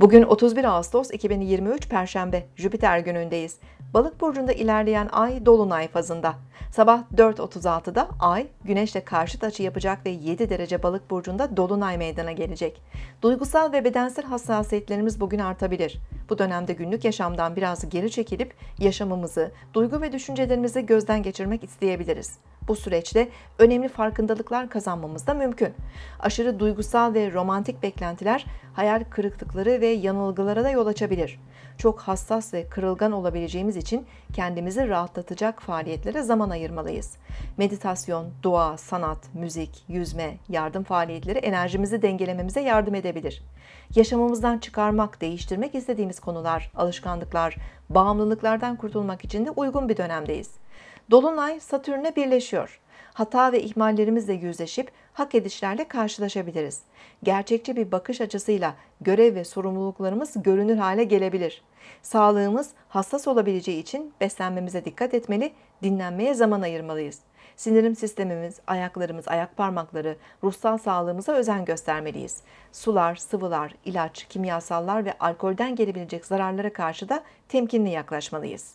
Bugün 31 Ağustos 2023 Perşembe, Jüpiter günündeyiz. Balık burcunda ilerleyen ay dolunay fazında. Sabah 4.36'da ay güneşle karşıt açı yapacak ve 7 derece balık burcunda dolunay meydana gelecek. Duygusal ve bedensel hassasiyetlerimiz bugün artabilir. Bu dönemde günlük yaşamdan biraz geri çekilip yaşamımızı, duygu ve düşüncelerimizi gözden geçirmek isteyebiliriz. Bu süreçte önemli farkındalıklar kazanmamız da mümkün. Aşırı duygusal ve romantik beklentiler hayal kırıklıkları ve yanılgılara da yol açabilir. Çok hassas ve kırılgan olabileceğimiz için kendimizi rahatlatacak faaliyetlere zaman ayırmalıyız. Meditasyon, dua, sanat, müzik, yüzme, yardım faaliyetleri enerjimizi dengelememize yardım edebilir. Yaşamımızdan çıkarmak, değiştirmek istediğimiz bahsettiğimiz konular, alışkanlıklar, bağımlılıklardan kurtulmak için de uygun bir dönemdeyiz. Dolunay Satürn'e birleşiyor hata ve ihmallerimizle yüzleşip hak edişlerle karşılaşabiliriz. Gerçekçi bir bakış açısıyla görev ve sorumluluklarımız görünür hale gelebilir. Sağlığımız hassas olabileceği için beslenmemize dikkat etmeli, dinlenmeye zaman ayırmalıyız. Sinirim sistemimiz, ayaklarımız, ayak parmakları, ruhsal sağlığımıza özen göstermeliyiz. Sular, sıvılar, ilaç, kimyasallar ve alkolden gelebilecek zararlara karşı da temkinli yaklaşmalıyız.